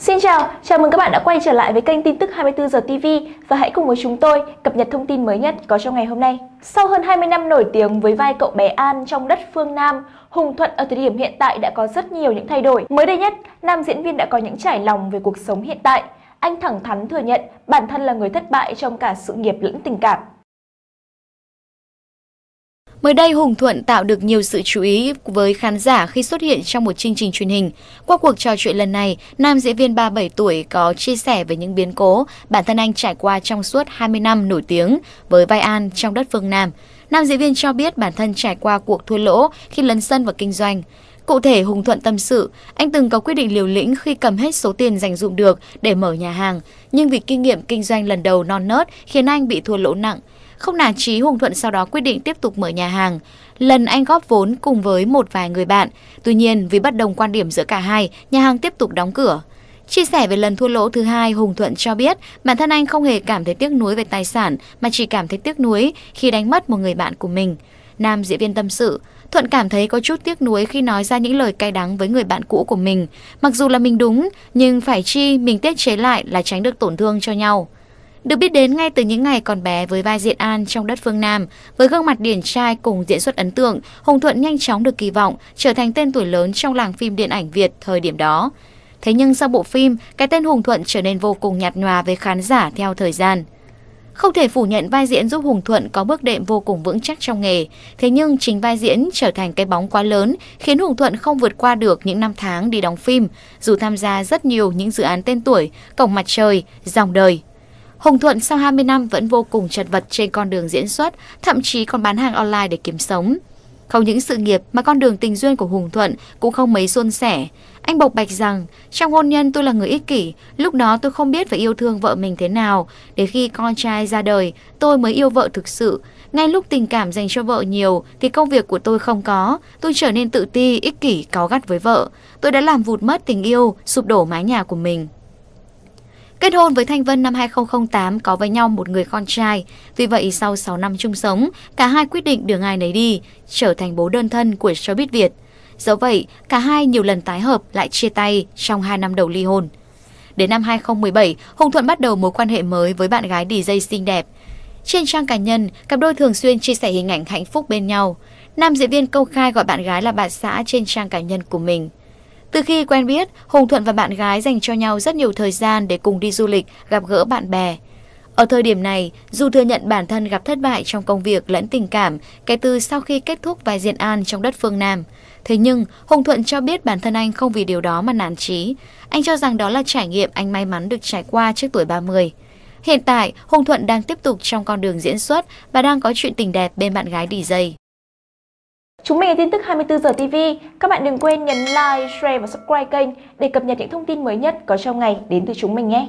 Xin chào, chào mừng các bạn đã quay trở lại với kênh tin tức 24 giờ TV và hãy cùng với chúng tôi cập nhật thông tin mới nhất có trong ngày hôm nay. Sau hơn 20 năm nổi tiếng với vai cậu bé An trong đất phương Nam, Hùng Thuận ở thời điểm hiện tại đã có rất nhiều những thay đổi. Mới đây nhất, nam diễn viên đã có những trải lòng về cuộc sống hiện tại. Anh thẳng thắn thừa nhận bản thân là người thất bại trong cả sự nghiệp lẫn tình cảm. Mới đây, Hùng Thuận tạo được nhiều sự chú ý với khán giả khi xuất hiện trong một chương trình truyền hình. Qua cuộc trò chuyện lần này, nam diễn viên 37 tuổi có chia sẻ về những biến cố bản thân anh trải qua trong suốt 20 năm nổi tiếng với vai An trong đất phương Nam. Nam diễn viên cho biết bản thân trải qua cuộc thua lỗ khi lấn sân vào kinh doanh. Cụ thể, Hùng Thuận tâm sự, anh từng có quyết định liều lĩnh khi cầm hết số tiền dành dụm được để mở nhà hàng, nhưng vì kinh nghiệm kinh doanh lần đầu non nớt khiến anh bị thua lỗ nặng. Không nản chí, Hùng Thuận sau đó quyết định tiếp tục mở nhà hàng. Lần anh góp vốn cùng với một vài người bạn, tuy nhiên vì bất đồng quan điểm giữa cả hai, nhà hàng tiếp tục đóng cửa. Chia sẻ về lần thua lỗ thứ hai, Hùng Thuận cho biết bản thân anh không hề cảm thấy tiếc nuối về tài sản mà chỉ cảm thấy tiếc nuối khi đánh mất một người bạn của mình. Nam diễn viên tâm sự, Thuận cảm thấy có chút tiếc nuối khi nói ra những lời cay đắng với người bạn cũ của mình. Mặc dù là mình đúng, nhưng phải chi mình tiết chế lại là tránh được tổn thương cho nhau. Được biết đến ngay từ những ngày còn bé với vai diện An trong đất phương Nam, với gương mặt điển trai cùng diễn xuất ấn tượng, Hùng Thuận nhanh chóng được kỳ vọng trở thành tên tuổi lớn trong làng phim điện ảnh Việt thời điểm đó. Thế nhưng sau bộ phim, cái tên Hùng Thuận trở nên vô cùng nhạt nhòa với khán giả theo thời gian. Không thể phủ nhận vai diễn giúp Hùng Thuận có bước đệm vô cùng vững chắc trong nghề, thế nhưng chính vai diễn trở thành cái bóng quá lớn khiến Hùng Thuận không vượt qua được những năm tháng đi đóng phim, dù tham gia rất nhiều những dự án tên tuổi, cổng mặt trời, dòng đời. Hùng Thuận sau 20 năm vẫn vô cùng chật vật trên con đường diễn xuất, thậm chí còn bán hàng online để kiếm sống. Không những sự nghiệp mà con đường tình duyên của Hùng Thuận cũng không mấy suôn sẻ. Anh bộc bạch rằng, trong hôn nhân tôi là người ích kỷ, lúc đó tôi không biết phải yêu thương vợ mình thế nào. Để khi con trai ra đời, tôi mới yêu vợ thực sự. Ngay lúc tình cảm dành cho vợ nhiều thì công việc của tôi không có, tôi trở nên tự ti, ích kỷ, cáu gắt với vợ. Tôi đã làm vụt mất tình yêu, sụp đổ mái nhà của mình. Kết hôn với Thanh Vân năm 2008 có với nhau một người con trai. Vì vậy sau 6 năm chung sống, cả hai quyết định đường ai nấy đi, trở thành bố đơn thân của showbiz Việt. Dẫu vậy, cả hai nhiều lần tái hợp lại chia tay trong 2 năm đầu ly hôn. Đến năm 2017, Hùng Thuận bắt đầu mối quan hệ mới với bạn gái DJ xinh đẹp. Trên trang cá nhân, cặp đôi thường xuyên chia sẻ hình ảnh hạnh phúc bên nhau. Nam diễn viên công khai gọi bạn gái là bà xã trên trang cá nhân của mình. Từ khi quen biết, Hùng Thuận và bạn gái dành cho nhau rất nhiều thời gian để cùng đi du lịch, gặp gỡ bạn bè. Ở thời điểm này, dù thừa nhận bản thân gặp thất bại trong công việc lẫn tình cảm kể từ sau khi kết thúc vai diện an trong đất phương Nam, thế nhưng Hùng Thuận cho biết bản thân anh không vì điều đó mà nản chí. Anh cho rằng đó là trải nghiệm anh may mắn được trải qua trước tuổi 30. Hiện tại, Hùng Thuận đang tiếp tục trong con đường diễn xuất và đang có chuyện tình đẹp bên bạn gái DJ. Chúng mình là tin tức 24 giờ TV. Các bạn đừng quên nhấn like, share và subscribe kênh để cập nhật những thông tin mới nhất có trong ngày đến từ chúng mình nhé.